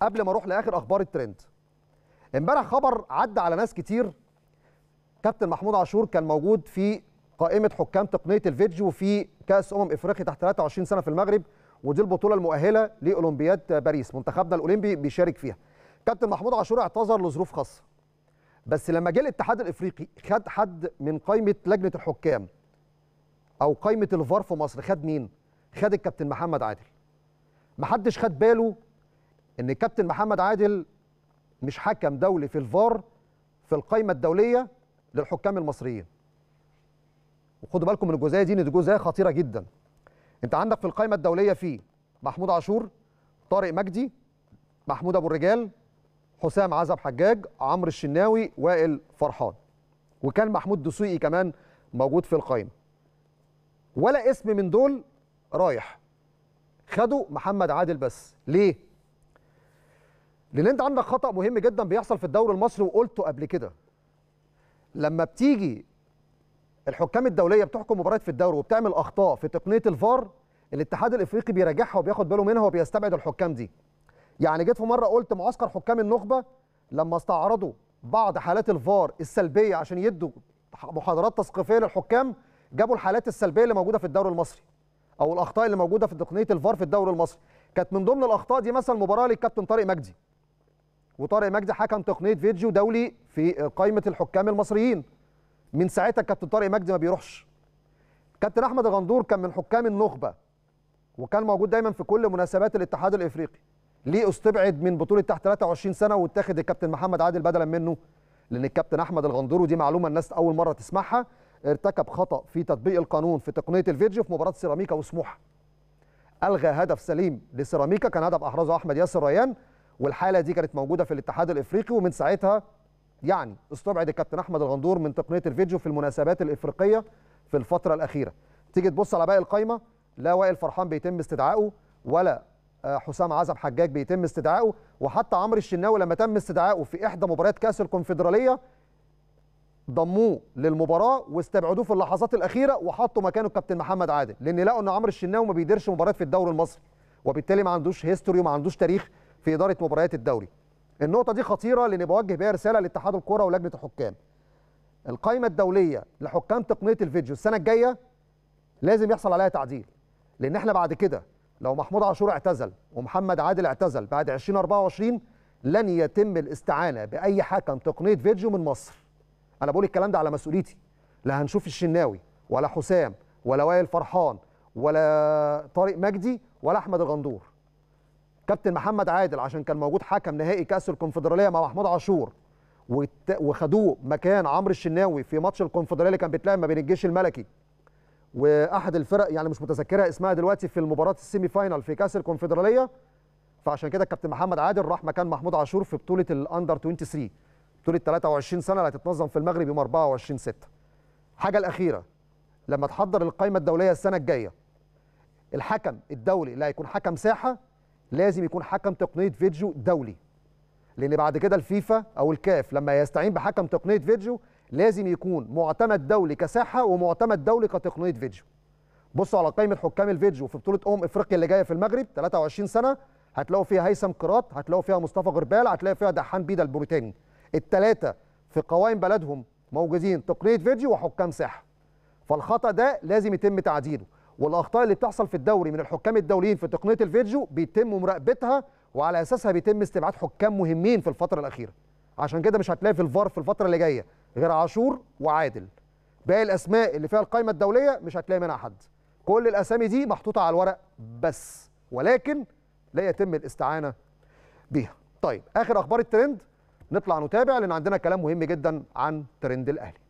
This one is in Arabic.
قبل ما اروح لاخر اخبار الترند امبارح خبر عدى على ناس كتير كابتن محمود عاشور كان موجود في قائمه حكام تقنيه الفيديو في كاس امم افريقيا تحت 23 سنه في المغرب ودي البطوله المؤهله لاولمبياد باريس منتخبنا الاولمبي بيشارك فيها كابتن محمود عاشور اعتذر لظروف خاصه بس لما جه الاتحاد الافريقي خد حد من قائمه لجنه الحكام او قائمه الفار في مصر خد مين خد الكابتن محمد عادل محدش خد باله ان كابتن محمد عادل مش حكم دولي في الفار في القائمه الدوليه للحكام المصريين وخدوا بالكم من الجزئيه دي ان دي جزئيه خطيره جدا انت عندك في القائمه الدوليه في محمود عاشور طارق مجدي محمود ابو الرجال حسام عزب حجاج عمرو الشناوي وائل فرحان وكان محمود دسوقي كمان موجود في القائمه ولا اسم من دول رايح خدوا محمد عادل بس ليه لان انت عندك خطا مهم جدا بيحصل في الدوري المصري وقلته قبل كده لما بتيجي الحكام الدوليه بتحكم مباريات في الدوري وبتعمل اخطاء في تقنيه الفار الاتحاد الافريقي بيراجعها وبياخد باله منها وبيستبعد الحكام دي يعني جيت في مره قلت معسكر حكام النخبه لما استعرضوا بعض حالات الفار السلبيه عشان يدوا محاضرات تثقيفيه للحكام جابوا الحالات السلبيه اللي موجوده في الدوري المصري او الاخطاء اللي موجوده في تقنيه الفار في الدوري المصري كانت من ضمن الاخطاء دي مثلا مباراه للكابتن طارق مجدي وطارق مجدي حكم تقنيه فيديو دولي في قائمه الحكام المصريين من ساعتها كابتن طارق مجدي ما بيروحش كابتن احمد غندور كان من حكام النخبه وكان موجود دايما في كل مناسبات الاتحاد الافريقي ليه استبعد من بطوله تحت 23 سنه واتخذ الكابتن محمد عادل بدلا منه لان الكابتن احمد الغندور ودي معلومه الناس اول مره تسمعها ارتكب خطا في تطبيق القانون في تقنيه الفيديو في مباراه سيراميكا وسموحه الغى هدف سليم لسيراميكا كان هدف احرزه احمد ياسر ريان والحاله دي كانت موجوده في الاتحاد الافريقي ومن ساعتها يعني استبعد الكابتن احمد الغندور من تقنيه الفيديو في المناسبات الافريقيه في الفتره الاخيره تيجي تبص على باقي القايمه لا وائل فرحان بيتم استدعائه ولا آه، حسام عزب حجاج بيتم استدعائه وحتى عمرو الشناوي لما تم استدعائه في احدى مباريات كاس الكونفدراليه ضموه للمباراه واستبعدوه في اللحظات الاخيره وحطوا مكانه الكابتن محمد عادل لان لقوا ان عمرو الشناوي ما بيديرش مباريات في الدوري المصري وبالتالي ما عندوش هيستوري وما عندوش تاريخ في اداره مباريات الدوري النقطه دي خطيره لان بوجه بيها رساله لاتحاد الكوره ولجنه الحكام القائمه الدوليه لحكام تقنيه الفيديو السنه الجايه لازم يحصل عليها تعديل لان احنا بعد كده لو محمود عاشور اعتزل ومحمد عادل اعتزل بعد 2024 لن يتم الاستعانه باي حكم تقنيه فيديو من مصر انا بقول الكلام ده على مسؤوليتي لا هنشوف الشناوي ولا حسام ولا وائل فرحان ولا طارق مجدي ولا احمد الغندور كابتن محمد عادل عشان كان موجود حكم نهائي كاس الكونفدراليه مع محمود عاشور وخدوه مكان عمرو الشناوي في ماتش الكونفدراليه اللي كان بيتلعب ما بين الجيش الملكي واحد الفرق يعني مش متذكرها اسمها دلوقتي في المباراه السيمي فاينال في كاس الكونفدراليه فعشان كده الكابتن محمد عادل راح مكان محمود عاشور في بطوله الاندر 23 بطوله 23 سنه اللي هتتنظم في المغرب يوم 24 6 الحاجه الاخيره لما تحضر القائمه الدوليه السنه الجايه الحكم الدولي اللي هيكون حكم ساحه لازم يكون حكم تقنيه فيديو دولي لان بعد كده الفيفا او الكاف لما يستعين بحكم تقنيه فيديو لازم يكون معتمد دولي كساحه ومعتمد دولي كتقنيه فيديو بصوا على قائمه حكام الفيديو في بطوله امم افريقيا اللي جايه في المغرب 23 سنه هتلاقوا فيها هيثم قراط هتلاقوا فيها مصطفى غربال هتلاقوا فيها دحان بيدا البريطاني الثلاثه في قوائم بلدهم موجودين تقنيه فيديو وحكام ساحه فالخطا ده لازم يتم تعديله والاخطاء اللي بتحصل في الدوري من الحكام الدوليين في تقنيه الفيديو بيتم مراقبتها وعلى اساسها بيتم استبعاد حكام مهمين في الفتره الاخيره عشان كده مش هتلاقي في الفار في الفتره اللي جايه غير عاشور وعادل باقي الاسماء اللي فيها القائمه الدوليه مش هتلاقي منها حد كل الاسامي دي محطوطه على الورق بس ولكن لا يتم الاستعانه بيها طيب اخر اخبار الترند نطلع نتابع لان عندنا كلام مهم جدا عن ترند الاهلي